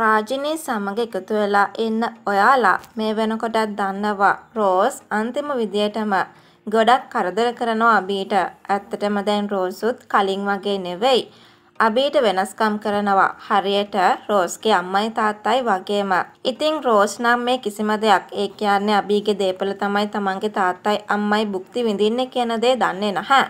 රාජිනී සමග එකතු වෙලා ඉන්න ඔයාලා මේ වෙනකොටත් දන්නවා රෝස් අන්තිම විදියටම ගොඩක් කරදර කරනවා අබීට. ඇත්තටම දැන් රෝසුත් කලින් වගේ නෙවෙයි. අබීට වෙනස්කම් කරනවා හරියට රෝස්ගේ අම්මයි තාත්තයි වගේම. ඉතින් රෝස් නම් මේ කිසිම දෙයක් ඒ කියන්නේ අබීගේ දේපල තමයි තමන්ගේ තාත්තයි අම්මයි භුක්ති විඳින්නේ කියන දේ දන්නේ නැහැ.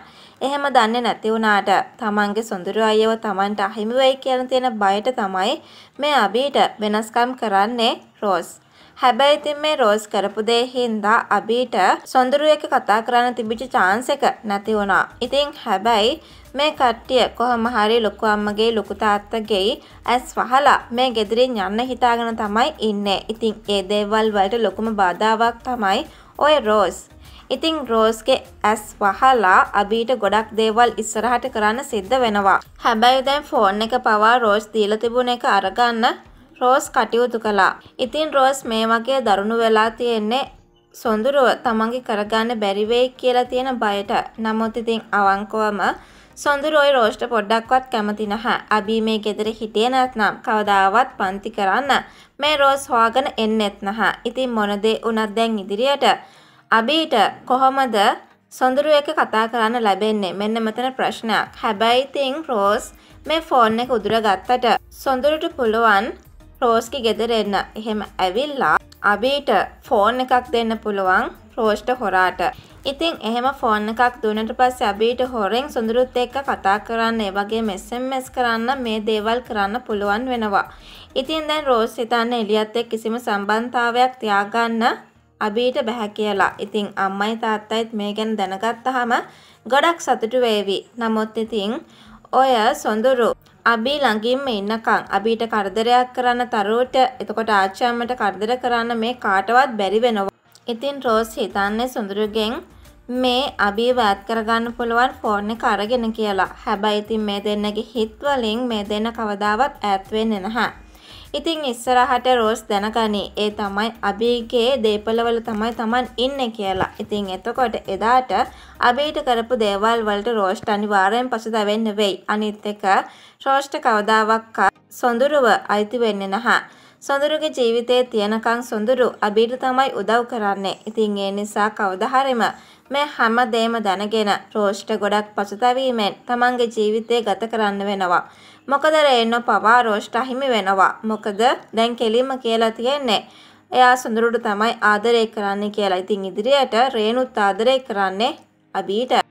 එහෙම දන්නේ නැති වුණාට තමන්ගේ සොඳුරු අයව තමන්ට අහිමි වෙයි කියලා තියෙන බයට තමයි මේ අබීට වෙනස්කම් කරන්නේ රෝස්. හැබැයි ඉතින් මේ රෝස් කරපු දේ හින්දා අබීට සොඳුරු එක කතා කරන්න තිබිච්ච chance එක නැති වුණා. ඉතින් හැබැයි මේ කට්ටිය කොහොම හරි ලොකු අම්මගේ ලොකු තාත්තගේ ඇස් වහලා මේ ගෙදරින් යන්න හිතාගෙන තමයි ඉන්නේ. ඉතින් ඒ දේවල් වලට ලොකුම බාධාවක් තමයි ඔය රෝස්. ඉතිං රෝස්ගේ ඇස් වහලා අබීට ගොඩක් දේවල් ඉස්සරහට කරන්න සිද්ධ වෙනවා. හැබැයි දැන් ෆෝන් එක පවා රෝස් දීලා තිබුණ එක අරගන්න රෝස් කටයුතු කළා. ඉතින් රෝස් මේ වගේ දරුණු වෙලා තියෙන්නේ සොඳුරුව තමන්ගේ කරගන්න බැරි වෙයි කියලා තියෙන බයට. නමුත් ඉතින් අවංකවම සොඳුරෝයි රෝෂ්ට පොඩ්ඩක්වත් කැමති නැහැ. අබී මේ ගෙදර හිටියේ නැත්නම් කවදාවත් පන්ති කරන්න මේ රෝස් හොයාගෙන එන්නෙත් නැහැ. ඉතින් මොන දේ වුණත් දැන් ඉදිරියට අබීට කොහොමද සොඳුරු එක කතා කරන්න ලැබෙන්නේ? මෙන්න මෙතන ප්‍රශ්නයක්. හැබැයි ඉතින් රෝස් මේ ෆෝන් එක උදුර ගත්තට සොඳුරුට පුළුවන් රෝස්කි ගෙදර එන්න. එහෙම ඇවිල්ලා අබීට ෆෝන් එකක් දෙන්න පුළුවන් රෝස්ට හොරාට. ඉතින් එහෙම ෆෝන් එකක් දුන්නට පස්සේ අබීට හොරෙන් සොඳුරුත් එක්ක කතා කරන්න ඒ වගේ SMS කරන්න මේ දේවල් කරන්න පුළුවන් වෙනවා. ඉතින් දැන් රෝස් හිතන්නේ එලියත් එක්ක කිසිම සම්බන්ධතාවයක් තියාගන්න අබීට බැහැ කියලා. ඉතින් අම්මයි තාත්තයිත් මේ ගැන දැනගත්තාම ගොඩක් සතුටු වේවි. නමුත් ඉතින් ඔය සොඳුරු අබි ළඟින්ම ඉන්නකම් අබිට කරදරයක් කරන්න තරුවට එතකොට ආච්චි කරදර කරන්න මේ කාටවත් බැරි වෙනවා. ඉතින් රෝස් හිතන්නේ සුඳුරුගෙන් මේ අබි වැත් කරගන්න පුළුවන් ෆෝන් එක අරගෙන කියලා. හැබැයි ඉතින් මේ දෙන්නගේ හිත් වලින් මේ දෙන්න කවදාවත් ඈත් වෙන්නේ නැහැ. ඉතින් ඉස්සරහට රෝස් දැනගනී ඒ තමයි අභීගේ දේපලවල තමයි Taman ඉන්නේ කියලා. ඉතින් එතකොට එදාට අභීට කරපු දේවල් වලට රෝස්ට අනිවාර්යෙන් පසුතැවෙන්න වෙයි. අනිත් එක රෝස්ට කවදාවත් සොඳුරුව අයිති වෙන්නේ නැහැ. සොඳුරුගේ ජීවිතයේ තියනකන් සොඳුරු අභීට තමයි උදව් කරන්නේ. ඉතින් ඒ නිසා කවදාහරිම මේ හැමදේම දැනගෙන රෝෂ්ට ගොඩක් පසුතැවීමෙන් තමන්ගේ ජීවිතය ගත කරන්න වෙනවා. මොකද රේන්න පවා රෝෂ්ට අහිමි වෙනවා. මොකද දැන් කෙලින්ම කියලා තියෙන්නේ. එයා සුඳුරුට තමයි ආදරය කරන්න කියලා. ඉතින් ඉදිරියට රේනුත් ආදරය කරන්නේ අබීට.